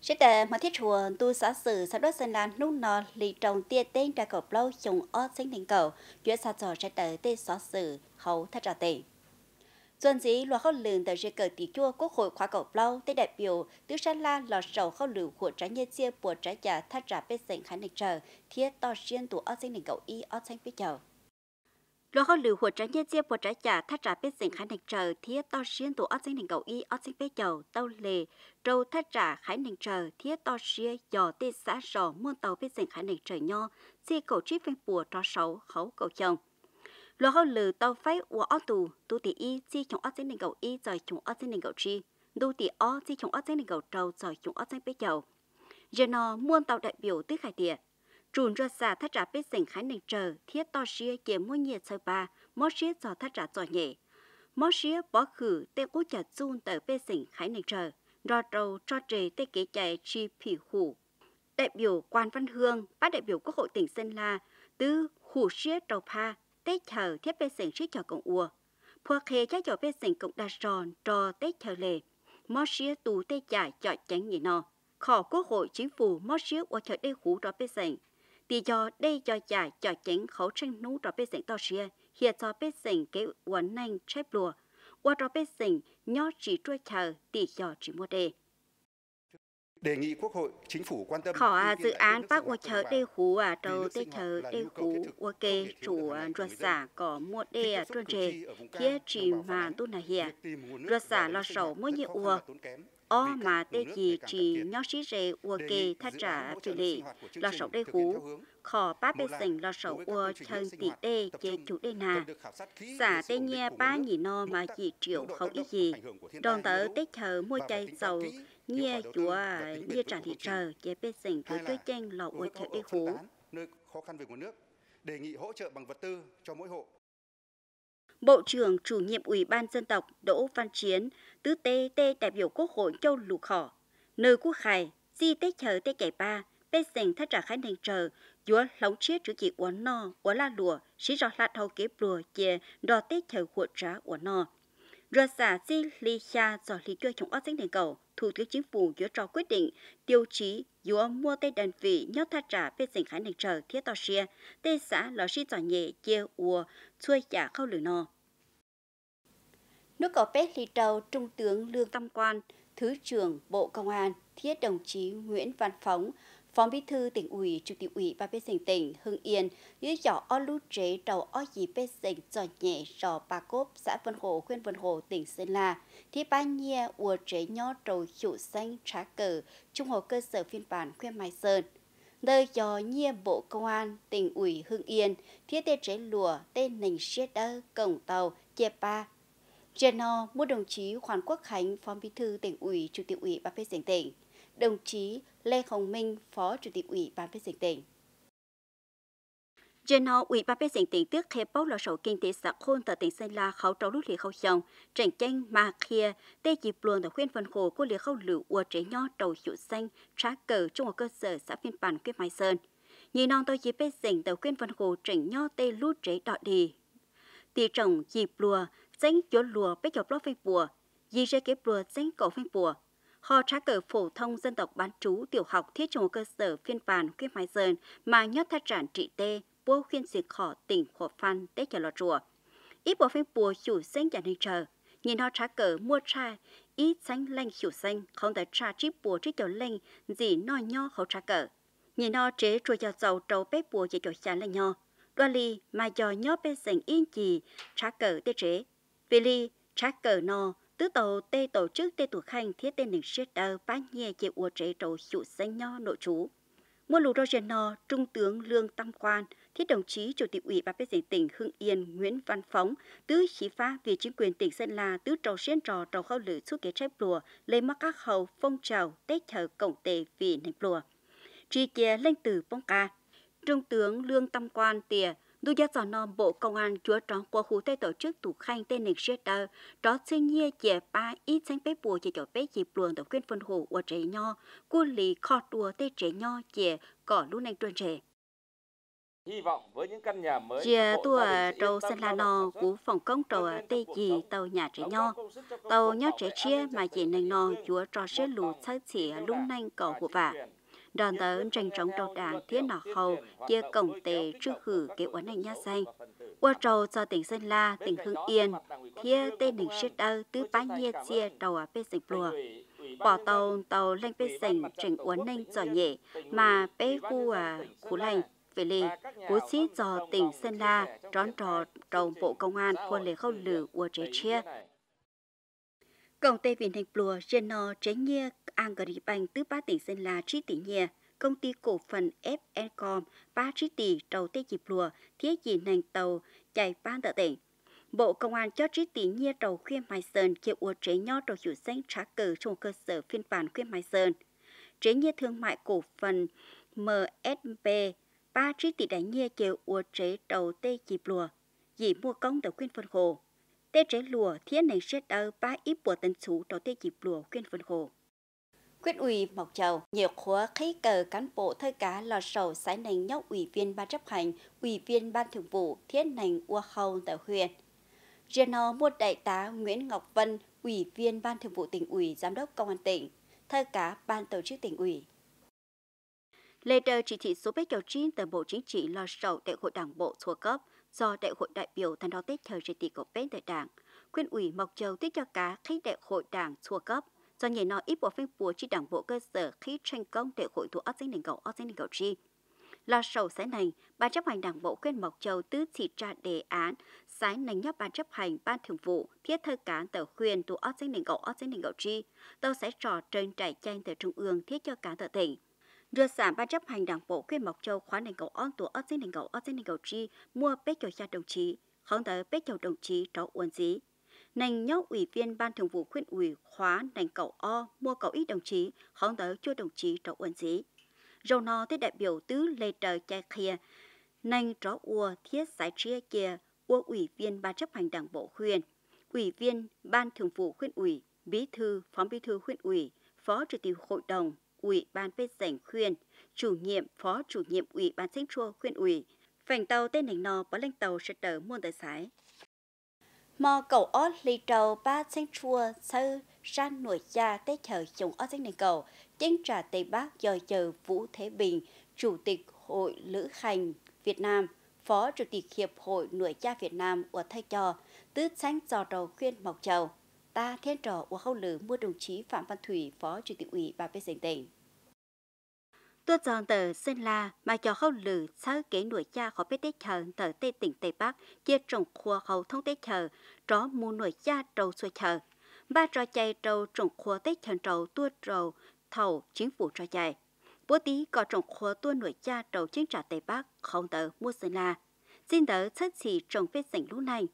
Sẽ tờ mà thiết chùa tu xã sử xã đốt sân lan nung nọ lì trồng tia tên ra cầu lâu chồng ớt sinh đình cầu, giữa xã trò sẽ tờ tê xã sử hậu thất trả tiền tuần dĩ loa khâu lường tờ rơi cờ tỷ chua quốc hội khóa cầu lâu tê đại biểu tứ sa la lò sầu khâu lường của trái nhân chia của trái già thất trả bê sảnh khánh đình chờ thiết to riêng tù ớt sinh đình cầu y ớt sinh bế chầu lo họ lưu hồ trả nhân chia bộ trả trả thắt trả biết dình khái nền trời thiết to xuyên tổ ớt dinh nền cầu y ớt dinh bế chầu tàu lề trâu thắt trả khái nền trời thiết to xuyên dò tê xã rò muôn tàu biết dình khái nền trời nho chia cầu trí phên bùa trò sấu khấu cầu chồng lo họ lưu tàu phái ua ớt tù tu tỷ y chia chồng ớt dinh nền cầu y rồi chồng ớt dinh nền cầu tri tu tỷ o chia chồng ớt dinh nền cầu trâu rồi chồng ớt dinh bế chầu giờ nó muôn tàu đại biểu tứ khải tiệt trùn ra xa thắt trả bên sảnh khái nền trở thiết to xía chế mua nhiệt sơ ba mó xía cho thắt trả cho nhẹ mó xía bỏ khử tê cố chặt chun tờ bên sảnh khái nền trở rò trâu cho trề tê kế chạy chi phỉ hủ đại biểu quan văn hương bác đại biểu quốc hội tỉnh sơn la tứ hủ xía trầu pa tê chờ thiết bên sảnh xía cho cộng ùa phua khê chắc cho bên sảnh cộng đa ròn trò tê chờ lề mó xía tù tê chạy cho tránh nhị nọ khó quốc hội chính phủ mó xía của chợ đê hủ rõ bên sảnh tí do đây cho giải cho chén khẩu tranh nú trò bê sinh to xìa, hiện cho bê sinh cái quán nang chép lùa, qua cho bê sinh nhó chỉ trôi chờ tí do chỉ mua đề đề nghị quốc hội chính phủ quan tâm Khỏa dự án bác qua chờ đê hú à đầu tê chờ đê hú ô kê chủ ruột giả có mua đê à trôn trề kia chỉ mà tu nà hiệp ruột giả lo sầu mua như ua o mà tê gì chỉ nhóc xí rể ua kê thắt trả phì lệ lo sầu đê hú khò ba bê sành lo sầu ua thân tỷ tê chế chủ đê nà xả tê nghe ba nhị no mà dị triệu không ý gì đòn tớ tê chờ mua chay dầu nghe chúa nghe trả thị trờ chế bê sành thứ tư chen lò ua chợ đê hú nơi khó khăn về nguồn nước đề nghị hỗ trợ bằng vật tư cho mỗi hộ Bộ trưởng chủ nhiệm Ủy ban dân tộc Đỗ Văn Chiến tứ tê tê đại biểu quốc hội châu lục họ nơi quốc khai di tê chờ tê chạy ba bê sành thắt trả khái nền chờ dúa lóng chết chữ chỉ uốn no uốn la lùa sĩ rõ là thâu kế bùa chè đò tê chờ cuộn trả uốn no rồi xả di li xa do lý chơi chống ớt sách nền cầu thủ tướng chính phủ dúa trò quyết định tiêu chí dúa mua tê đơn vị nhót thắt trả bê sành khái nền chờ thiết to xia tê xã lò sĩ giỏ nhẹ chê ùa xuôi trả khâu lửa no Nước cờ OPEC Little, Trung tướng Lương Tâm Quan, Thứ trưởng Bộ Công an, thiết đồng chí Nguyễn Văn Phóng, Phó Bí thư tỉnh ủy, Chủ tịch ủy ban bên sinh tỉnh Hưng Yên, dưới giỏ o lú trế đầu o dì bên tỉnh giò nhẹ giò bà cốp xã Vân Hồ, huyện Vân Hồ, tỉnh Sơn La. Thì ba nhia ua trế nho trầu hiệu xanh trá cờ, trung hồ cơ sở phiên bản huyện Mai Sơn. Nơi giò nhia Bộ Công an, tỉnh ủy Hưng Yên, thiết tê trế lùa, tên nành xế đơ, cổng tàu, chia ba, trên no mua đồng chí Hoàng Quốc Khánh, Phó Bí thư tỉnh ủy, Chủ tịch ủy Ban Phê Duyệt tỉnh, đồng chí Lê Hồng Minh, Phó Chủ tịch ủy Ban Phê Duyệt tỉnh. Trên ủy Ban Phê Duyệt tỉnh tiếc khép bốc là sổ kinh tế xã khôn tại tỉnh Sơn La khảo trâu lúc lì khâu chồng, trành chanh mà khia, tê dịp luồng tại khuyên phần hồ của lì khâu lựu ua trẻ nho trầu chủ xanh, trá cờ trong một cơ sở xã phiên bản quyết mai sơn. Nhì non tôi chỉ biết dành tàu khuyên văn hồ trành nho tê lút trễ đọ đi. Tì trồng dịp lùa, dân chỗ lùa với chỗ lót phê bùa, dì ra kế bùa dân cổ phê bùa. Họ trá cờ phổ thông dân tộc bán trú tiểu học thiết trường cơ sở phiên bản quyết mái dân mà nhất thác trản trị tê, bố khuyên diệt khỏ tỉnh khổ phan tế chờ lọ chùa ít bộ phê bùa chủ dân nhà nơi trời, nhìn họ trá cờ mua trai, ít xanh lanh hiểu xanh, không thể trà chip bùa trí tiểu lanh, gì no nho khẩu trá cờ. Nhìn họ chế chùa cho dầu trâu bếp bùa chỉ chỗ xa lanh nho, đoàn lì mà dò nhó bên sành yên chì, trá cờ tế chế vì lý, chắc cờ nò, tứ tàu tê tổ chức tê tổ khanh thiết tê nền siết đờ bá nhẹ chế ua chế trầu chủ danh nho nội chú. Mua lù roger nò, trung tướng Lương Tam Quan, thiết đồng chí chủ tịch ủy ban phê dân tỉnh Hưng Yên Nguyễn Văn Phóng, tứ chỉ phá vì chính quyền tỉnh Sơn La tứ trầu xuyên trò trầu khâu lử suốt kế trái lùa, lấy mắc các hầu phong trào tết thờ cổng tề vì nền lùa. Tri kia lên từ phong ca. Trung tướng Lương Tam Quan tìa, đu gia sọ non Bộ Công an chúa trọng qua khu tây tổ chức tụ khanh tên nền xe tờ, đó xin nhé chè ba ít xanh bế bùa chế cho bế dịp luận tổ quyên phân hồ của trẻ nho, cu lì kho đùa tê trẻ nho chè cỏ lũ nành truyền trẻ. Hy vọng với những căn nhà mới, Chia tua trâu xanh la nò của phòng công trầu tê gì tàu nhà trẻ nho. Tàu nhóc trẻ chia mà chỉ nành nò chúa trò sẽ lù sơ chỉ lũ nành cỏ của vả đoàn tớ tranh trọng đầu đảng thiết nọ hầu kia cổng tề trước khử kế uấn hành nha xanh qua trầu do tỉnh sơn la tỉnh hưng yên thiết tên đỉnh siết ơ tứ bá nhiệt chia đầu à bê dịch lùa bỏ tàu tàu lên bê sảnh trình uốn ninh giỏi nhẹ mà bê khu à khu lành về lì cú xít do tỉnh sơn la trón trò đầu bộ công an quân lễ khâu lử ua chế chia cổng tây viện thành plua trên nó chế nhia Agribank tứ ba tỉnh sinh là trí tỷ nhẹ, công ty cổ phần FNCOM, ba trí tỷ trầu tê dịp lùa, thiết dị nành tàu, chạy ban tờ tỉnh. Bộ Công an cho trí tỷ nhẹ trầu khuyên mai sơn chịu ua chế nho trầu chủ danh trá cờ trong cơ sở phiên bản khuyên mai sơn. Chế nhẹ thương mại cổ phần MSB, ba trí tỷ đánh nhẹ chịu ua chế trầu tê dịp lùa, dị mua công tờ khuyên phân khổ. Tê chế lùa thiết nành sẽ đau ba ít bùa tân chú trầu tê dịp lùa khuyên phân khổ. Quyết ủy Mộc Châu, nhiều khóa khí cờ cán bộ thơ cá lò sầu sái nành nhóc ủy viên ban chấp hành, ủy viên ban thường vụ thiết nành ua khâu tại huyện. Reno một đại tá Nguyễn Ngọc Vân, ủy viên ban thường vụ tỉnh ủy, giám đốc công an tỉnh, thơ cá ban tổ chức tỉnh ủy. Lê tờ chỉ thị số bếp đầu chín từ Bộ Chính trị lo sầu đại hội đảng bộ thuộc cấp do đại hội đại biểu thành đo tết thời trị tỷ cổ bếp tại đảng. Quyên ủy Mộc Châu tiết cho cá khi đại hội đảng thuộc cấp do nhảy nó ít bộ phim bùa chi đảng bộ cơ sở khi tranh công để hội thủ ở danh đình cầu ở danh đình cầu chi là sầu sẽ này ban chấp hành đảng bộ khuyên mộc châu tứ chỉ ra đề án sái nành nhóc ban chấp hành ban thường vụ thiết thơ cán tờ khuyên tù ở danh đình cầu ở danh đình cầu chi tôi sẽ trò trên trải tranh từ trung ương thiết cho cán tờ tỉnh đưa sản ban chấp hành đảng bộ khuyên mộc châu khóa đình cầu on tù ở danh đình cầu ở danh đình cầu chi mua bếp cho cha đồng chí không tới bếp cho đồng chí cháu uốn dí nành nhóc ủy viên ban thường vụ khuyên ủy khóa nành cầu o mua cầu ít đồng chí hóng tới cho đồng chí trọ uẩn dĩ râu no tới đại biểu tứ lê trời chai khia nành tró ua thiết giải chia kia ua ủy viên ban chấp hành đảng bộ khuyên ủy viên ban thường vụ khuyên ủy bí thư phó bí thư khuyên ủy phó chủ tịch hội đồng ủy ban phê dành khuyên chủ nhiệm phó chủ nhiệm ủy ban chính chua khuyên ủy phành tàu tên nành nò bó lên tàu sẽ tờ muôn tới sái mà cầu ớt lì trầu ba xanh chua sơ san nổi cha tế chờ chúng ớt xanh nền cầu chính trả tây bắc do chờ vũ thế bình chủ tịch hội lữ hành việt nam phó chủ tịch hiệp hội nổi cha việt nam của thay trò tứ sáng giò đầu khuyên mộc châu ta thiên trò của khâu lử mua đồng chí phạm văn thủy phó chủ tịch ủy ba bên tỉnh tôi giòn tờ sinh là mà cho không lử sao kế nuôi cha khó biết tế chờ tờ tây tỉnh Tây Bắc chia trồng khua hậu thông tế chờ, tró mua nuôi cha trầu xuôi chờ. Ba trò chạy trầu trồng khua tế chờ trầu tua trầu thầu chính phủ trò chạy. Bố tí có trồng khua tua nuôi cha trầu chiến trả Tây Bắc không tờ mua sinh là. Xin đỡ chất chỉ trồng phết sảnh lúc này.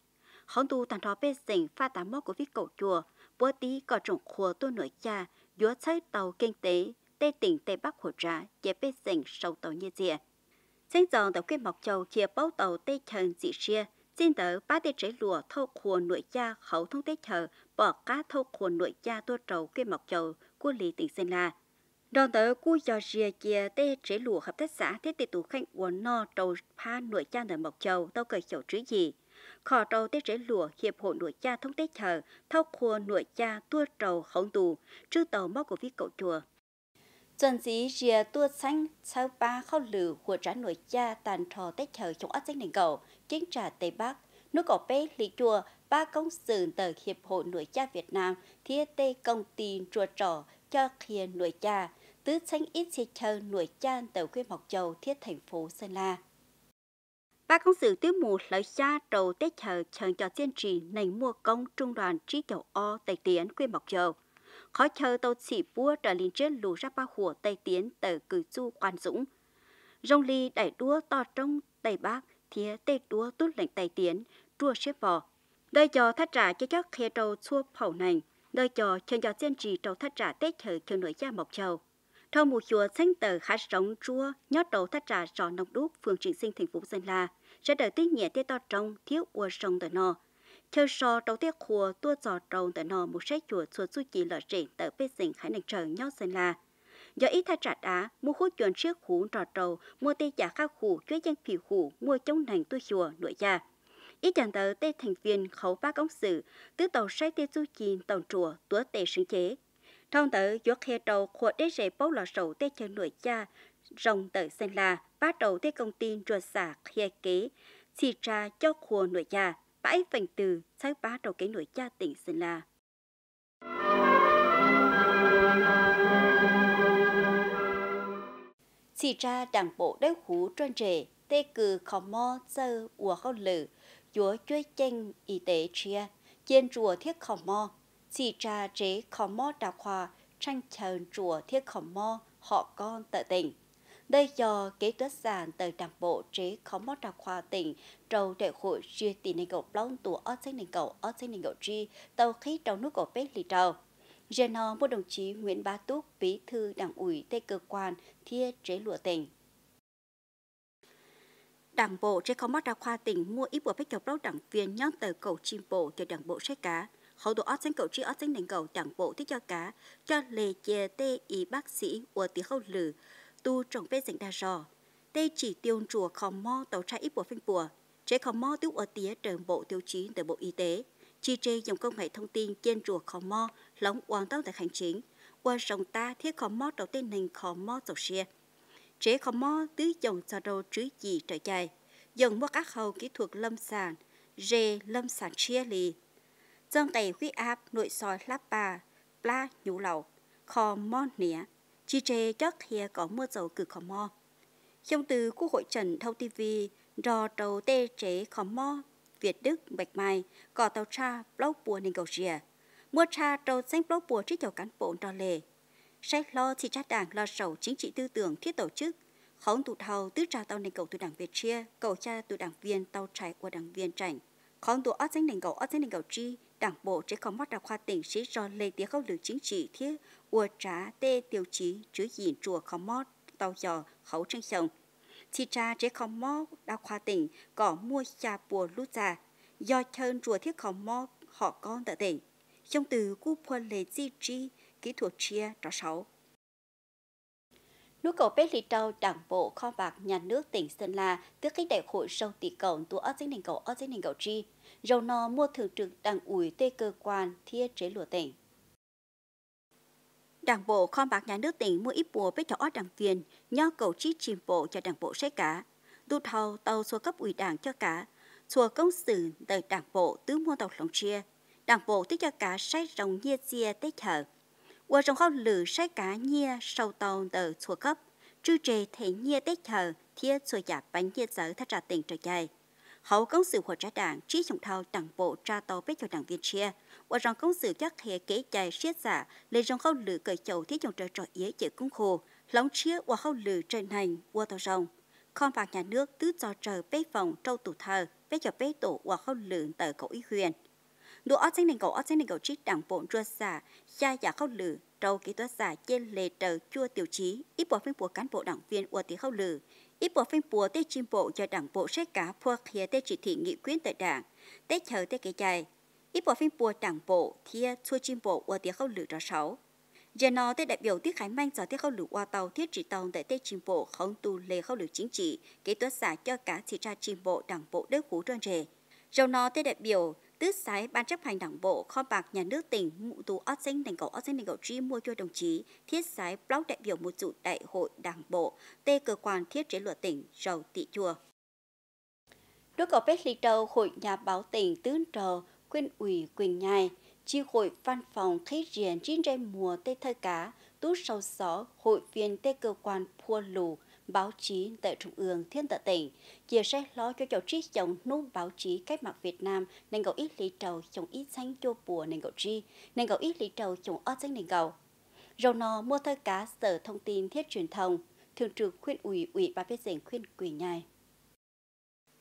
Không tu tàn trò phết sảnh pha tám mốc của viết cổ chùa, bố tí có trồng khua tua nuôi cha, dúa cháy tàu kinh tế tây tỉnh tây bắc hồ trà chế bê sỉnh sâu tàu như dìa sinh dòng tàu quyết mọc châu kia bấu tàu tây trần dị xia xin tờ ba tê trái lùa thâu khuôn nội cha khẩu thông tết thờ bỏ cá thâu khuôn nội cha tua trầu quyết mọc châu của lý tỉnh sơn la đoàn tờ cu cho rìa kia tê chế lùa hợp tác xã thiết tê tù khanh quần no trầu pha nội cha nở mộc châu tàu cởi chầu chữ gì khò trầu tê chế lùa hiệp hội nội cha thông tết thờ thao khua nội cha tua trầu khổng tù trư tàu móc của viết cậu chùa trần dĩ rìa tua xanh sau ba khâu lử của trả nội cha tàn trò tết chờ chống áp danh đỉnh cầu, chiến trà Tây Bắc, nước cỏ bê lý chùa, ba công sự tờ Hiệp hội nội cha Việt Nam, thiết tê công ty chùa trò cho khía nội cha, tứ xanh ít xe chờ nội cha tàu quê Mộc Châu thiết thành phố Sơn La. Ba công sự tuyết mù lợi cha trầu tết chờ chờ cho tiên trì nành mua công trung đoàn trí chầu o tài tiến quê Mộc Châu khó chờ tàu chỉ bua trở lên trên lù ra ba hùa tây tiến tờ cử chu quan dũng rông ly đẩy đua to trong tây bắc thía tây đua tút lệnh tây tiến chua xếp vò đời cho thắt trả cho các khe trâu xua phẩu nành đời cho chân cho tiên trì trâu thắt trả tết thở kiểu nổi cha mộc châu thâu mù chùa xanh tờ khá rống chua nhót đầu thắt trả trò nông đúc phường trị sinh thành phố sơn la sẽ đợi tuyết nhẹ tê to trong thiếu ua sông tờ nò chờ so đầu tiên của tua giò trồng tại nò một sách chùa chuột su chỉ lợn rỉnh tại bên dình khả năng trời nhau sơn là do ít thay trạch á mua khối chuẩn trước khu trò trầu mua tê giả khao khu chuối dân phỉ khu mua chống nành tua chùa nội gia ít chẳng tờ tê thành viên khấu ba công sự tứ tàu sai tê du chi tàu chùa tua tê sinh chế thông tờ do khe trầu khu đế rễ bốc lò sầu tê chân nội gia rồng tờ sơn là bắt đầu tê công tin ruột xả khe kế xì ra cho khu nội gia bãi vành từ sáng bá trong cái nội cha tỉnh Sơn La. Chỉ ra đảng bộ đế hú trơn trề, tê cử khó mò sơ ủa khó lử, chúa chơi chanh y tế chia, chiên chùa thiết khó mò, chỉ ra chế khó mò đào khoa, tranh chờ chùa thiết khó mò, họ con tợ tỉnh đây do kế tuyết giàn từ đảng bộ chế khó mót đào khoa tỉnh trâu đại hội chia tỷ nền cầu plong tù ớt xanh nền cầu ớt xanh nền cầu chi tàu khí trong nước cầu bếp lì trâu Geno một đồng chí Nguyễn Bá Túc, bí thư đảng ủy tây cơ quan thia chế lụa tỉnh. Đảng bộ chế khó mót đào khoa tỉnh mua ít bộ bếp cầu plong đảng viên nhóm tờ cầu chim bộ từ đảng bộ xe cá hậu đồ ớt xanh cầu chi ớt xanh nền cầu đảng bộ thích cho cá cho lê chè tê y bác sĩ của tiếng hậu lử tu trong vết dành đa rò. Đây chỉ tiêu chùa khó mò tàu trai ít bộ phanh bùa, chế khó mò tiêu ở tía trường bộ tiêu chí từ Bộ Y tế, chi chê dòng công nghệ thông tin trên chùa khó mò lóng hoàn tóc tại hành chính, qua dòng ta thiết khó mò đầu tiên nền khó mò dầu xe. Chế khó mò tứ dòng cho đầu trứ gì trời dài, dòng mua các hầu kỹ thuật lâm sản, rê lâm sản chia lì. Dân tày huyết áp nội soi lắp bà, pla nhũ lẩu, khó mò nĩa chi trê chắc thì có mưa dầu cử khó mò. Trong từ Quốc hội Trần Thâu TV, do tàu tê chế khó mò, Việt Đức, Bạch Mai, có tàu tra, blog bùa nền cầu rìa. mưa tra tàu xanh blog bùa trích tàu cán bộ trò lề. Sách lo thì cha đảng lo sầu chính trị tư tưởng thiết tổ chức, khóng tụ hầu tứ trà tàu nền cầu từ đảng Việt chia, cầu cha tụ đảng viên tàu trái của đảng viên trảnh. Khóng tụ ớt danh nền cầu ớt danh nền cầu chi, Đảng bộ sẽ không bắt đầu khoa tỉnh sĩ do lê tía khâu lực chính trị thiết ua trả tê tiêu chí chứ gì chùa không mót tàu giò khẩu tranh sông. Chỉ cha sẽ không mót đa khoa tỉnh có mua cha bùa lút già do chân chùa thiết không mót họ con tại tỉnh. Trong từ cú phân lê di trí kỹ thuật chia trò sáu nhu cầu bê lì trâu đảng bộ kho bạc nhà nước tỉnh Sơn La tức cách đại hội sâu tỷ cầu tu ớt dính đình cầu ớt dính đình cầu tri, dầu nò mua thường trực đảng ủy tê cơ quan thiết chế lùa tỉnh. Đảng bộ kho bạc nhà nước tỉnh mua ít bùa bê cho ớt đảng viên, nho cầu chi chìm bộ cho đảng bộ xét cả, tu thầu tàu số cấp ủy đảng cho cả, chùa công sự đời đảng bộ tứ mua tàu lòng chia, đảng bộ tích cho cả sách rồng nhia chia tết thở. Qua trong khóc lử sai cá nhia sau tàu tờ chùa cấp, trư trề thể nhia tết thờ thiết chùa giả bánh nhia giới thắt trả tình trở dài. Hậu công sự của trái đảng trí trọng thao đảng bộ tra tàu bếp cho đảng viên chia, qua trong công sự chắc hệ kế dài siết giả lên trong khóc lử cởi chầu thiết trọng trời trọi ý chữ cung khổ, lóng chia qua khóc lử trên hành qua tàu rồng. Con bạc nhà nước tứ cho trời bếp phòng trâu tủ thờ, bếp cho bếp tổ qua khóc lử tờ cậu ý huyền lúa ở trên nền cầu ở trên nền cầu trích đảng bộ rua xả cha giả khâu lử trâu kỹ thuật giả trên lề tờ chua tiêu chí ít bộ phim của cán bộ đảng viên của tỷ khâu lử ít bộ phim của tê chim bộ cho đảng bộ sẽ cả phua khía tê chỉ thị nghị quyết tại đảng tê chờ tê kể chạy ít bộ phim của đảng bộ thia chua chim bộ của tỷ khâu lử rõ sáu giờ nó tê đại biểu tiết khải manh cho tiết khâu lử qua tàu thiết trị tàu tại tê chim bộ không tu lề khâu lử chính trị kỹ thuật giả cho cả chỉ tra chim bộ đảng bộ đất cũ trơn rề rồi nó tê đại biểu tứ sái ban chấp hành đảng bộ kho bạc nhà nước tỉnh mụ tú ót xanh thành cầu ót xanh thành cầu tri mua cho đồng chí thiết sái block đại biểu một chủ đại hội đảng bộ tê cơ quan thiết chế luật tỉnh giàu tị chùa nước ở bếp ly trâu hội nhà báo tỉnh tứ trờ quyên ủy quyền nhai chi hội văn phòng khách riêng trên trên mùa tê thơ cá tú sâu xó hội viên tê cơ quan pua lù báo chí tại Trung ương thiên tờ tỉnh, chia sẻ lo cho cháu trí chồng nút báo chí cách mạng Việt Nam nên cậu ít lý trầu chồng ít xanh chua bùa nên cậu trí, nên gạo ít lý trầu chồng ớt xanh nên cậu Rồi nó mua thơ cá sở thông tin thiết truyền thông, thường trực khuyên ủy ủy ba phía dành khuyên quỷ nhai.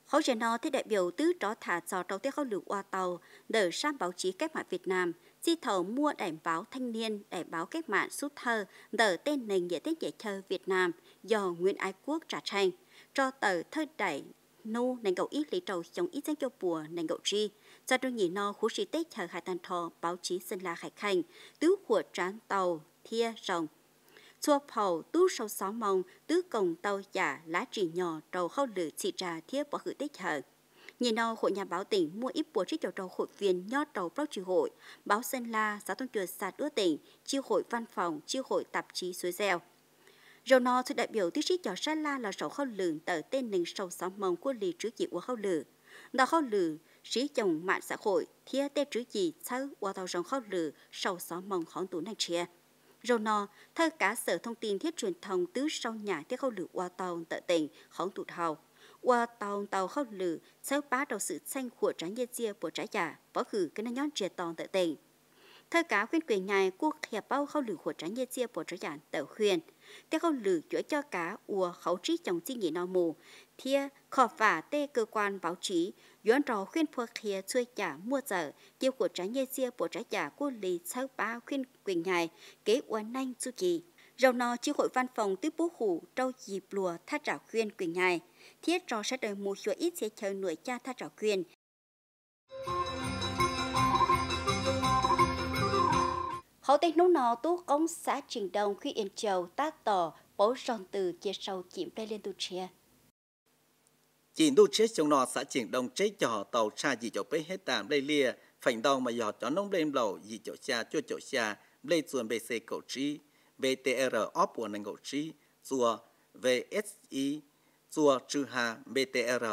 Hậu giờ nó thế đại biểu tứ tró thả cho trâu tiết khâu lược qua tàu, đỡ sang báo chí cách mạng Việt Nam, Di thầu mua đài báo thanh niên, đài báo cách mạng sút thơ, tờ tên nền giải thích giải thơ Việt Nam do Nguyễn Ái Quốc trả tranh, cho tờ thơ đài nu nền cậu ít lý trầu trong ít danh cho bùa nền cậu tri cho tôi nhị no khu sĩ tết chờ hải tàn thọ báo chí sinh la khải khanh tứ của trán tàu thia rồng chua phầu tú sâu xó mông tứ cổng tàu giả lá trì nhỏ trầu khâu lửa chỉ trà thiết bỏ gửi tết chờ Nhìn no hội nhà báo tỉnh mua ít bùa trích cho trò hội viên nhót đầu báo tri hội, báo Sơn La, giáo thông truyền sạt đua tỉnh, chi hội văn phòng, chi hội tạp chí suối dèo. Rồi no thì đại biểu tiết sĩ cho Sơn La là sổ khâu lường tờ tên nền sầu xóm mông của lì trữ dị của khâu lử. Đó khâu lử, sĩ chồng mạng xã hội, thia tê trữ dị sau qua tàu rồng khâu lử sầu xóm mông khóng tủ năng chia. Rồi no thơ cả sở thông tin thiết truyền thông tứ sau nhà thiết khâu lử qua tàu tờ tỉnh khóng tụ thầu qua tàu tàu khâu lử sau ba đầu sự xanh của trái nhiên chia của trái giả bỏ khử cái nó nhón chia tòn tại tỉnh thơ cá khuyên quyền ngài quốc hiệp bao khâu lử của trái nhiên chia của trái giả tàu khuyên theo khâu lử chữa cho cá ùa khấu trí chồng chi nhị no mù thia khỏ phả tê cơ quan báo chí dọn trò khuyên phua khía xuôi trả mua giờ chiêu của trái nhiên chia của trái giả cô lý sau ba khuyên quyền ngài kế uốn nanh chu kỳ rầu nó chi hội văn phòng tiếp bố hủ trâu dịp lùa thắt trả khuyên quyền ngài thiết trò sẽ đợi một chuỗi ít sẽ chờ nuôi cha tha trò quyền. Hậu tên nông nò tú công xã Trình Đông khi yên châu tá tỏ bố ròn từ chia sâu chiếm đây lên tu chia. Chỉ đu chế trong nọ xã Trình Đông chế cho tàu xa gì chỗ bế hết tạm đây lìa phảnh đông mà dò cho nông lên lầu gì chỗ xa cho chỗ xa, lê xuân bê xê cậu trí, VTR óp của nâng cậu trí, chùa VSI 做 trừ hà BTR.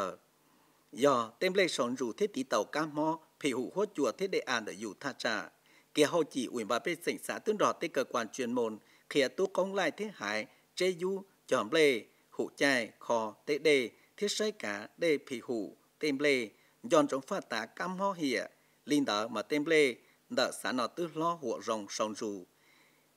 Do tem lê sòn rủ thế tí tàu cá mò phỉ hủ hốt chùa thế Đệ an ở dù tha trà. Kìa hậu chỉ ủy bà bê sinh xã tương đỏ tới cơ quan chuyên môn khía tu công lai thế hải chê du chòm lê hủ chai kho tế đề thiết sai cả đề phỉ hủ tem lê dọn trong phát tá cam ho hìa linh đỡ mà tem lê đỡ xã nọ tư lo hộ rồng sòn rù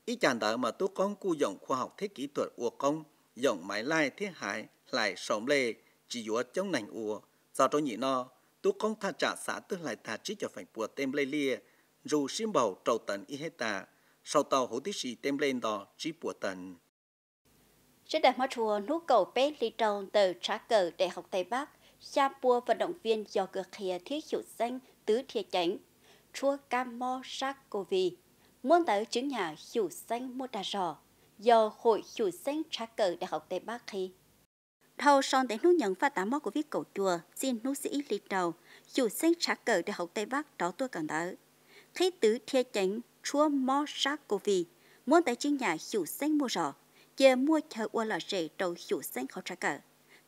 ý chàng đỡ mà tu công cu dòng khoa học thế kỹ thuật ua công dòng máy lai thế hải lại sổm lệ chỉ dúa chống nành ua do tôi nhị no tu công tha trả xã tức lại thà trí cho phải bùa tem lê lia dù xiêm bầu trầu tận y hết tà sau tàu hữu tiết sĩ tem lên đò trí bùa tận sẽ đạt mắt chùa nút cầu bé ly trâu từ trá cờ đại học tây bắc cha bùa vận động viên do cửa khía thiết hiệu danh tứ thiê chánh chua cam mo sắc cô vì muốn tới chứng nhà hiệu danh mua đà rò do hội hiệu danh trá cờ đại học tây bắc khi Thâu son tới nút nhận phát tám mốc của viết cầu chùa, xin nút sĩ lý đầu, dù sinh sát cờ để hậu Tây Bắc đó tôi cần đỡ. Khi tứ thiê chánh, chúa mò sát cổ vì, muốn tại trên nhà dù sinh mua rõ, giờ mua chờ ua lọ rể đầu dù sinh khó trả cờ.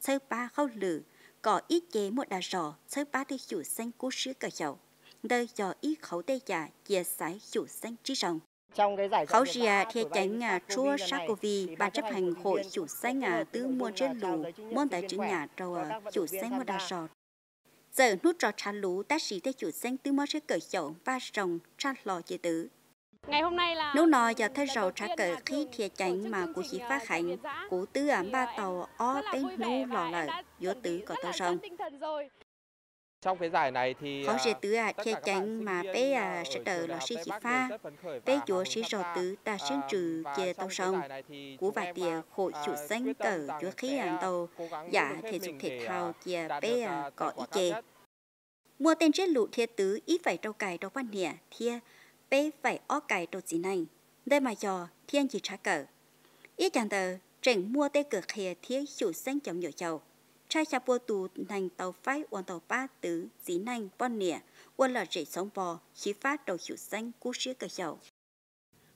Sơ ba khâu lử, có ít chế một đà rõ, sơ ba thì dù sinh cú sứ cờ dầu. Đời dò ít khẩu tây giả, dìa sái dù sinh trí rồng. Khảo rìa thì chánh chúa chua sát cô vi, chấp hành hội chủ sai ngà tứ mua trên lũ môn tài chính nhà trâu chủ sai mua đa sọt. Giờ nút trò trà lũ tác sĩ tế chủ sai tứ mua sẽ cởi chậu và rồng trà lò chế tử. Ngày hôm nay là nấu nò giờ thay rầu trà cởi khí thiệt chánh mà à, của chị phát hành, của tứ ảm ba à, tàu o tên nấu lò lợi, giữa tứ có tàu rồng trong cái giải này thì khó dễ à, tứ à che chắn mà bé à, à, à sẽ đỡ là sĩ chỉ pha bé chúa sĩ rò tứ ta xuyên trừ về tàu sông của vài tia hội chủ xanh cờ chúa khí hàng tàu giả thể dục thể thao về bé à có ý chế mua tên trên lũ thiết tứ ít phải trâu cài trâu văn nỉa thia bé phải ó cài trâu gì này đây mà cho thiên chỉ trả cờ ít chẳng tờ trẻng mua tên cửa khìa thiết chủ xanh chồng nhỏ chầu trai cha bua tù nành tàu phái uốn tàu ba tứ dí nành bon nỉa uốn là rễ sống bò khí phát đầu chịu xanh cú xía cờ dầu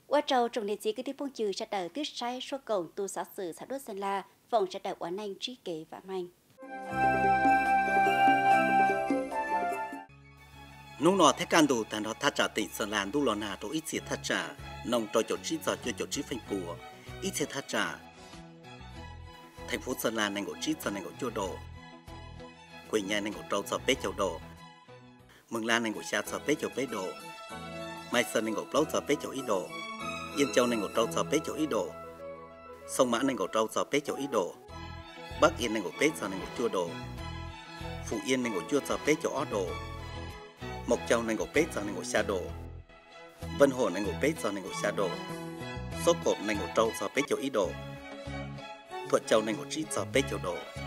qua trầu trồng địa chỉ cái tiếp phong trừ sẽ đợi tuyết sai số cổng tu xã sử xã đốt sơn la phòng sẽ đợi uốn anh trí kế và manh nung nọ thế can đủ thành nó thắt trả tỉnh sơn lan đu lò nà tổ ít xịt thắt trả nông trò chỗ trí giờ cho chỗ trí phanh của ít xịt thắt trả thành phố Sơn La này của chít Sơn này của chua đồ quỳnh nhai này của trâu sờ bế chầu đồ mừng la này của cha sờ bế chầu bế đồ mai Sơn này của lâu sờ bế chầu ít đồ yên châu này của trâu sờ bế chầu ít đồ sông mã này của trâu sờ bế chầu ít đồ bắc yên này của bế sờ này của chua đồ phụ yên này của chua sờ bế chầu ó đồ mộc châu này của bế sờ này của cha đồ vân hồ này của bế sờ này của cha đồ số cột này của trâu sờ bế chầu ít đồ thuật châu này có chi cho bé châu đồ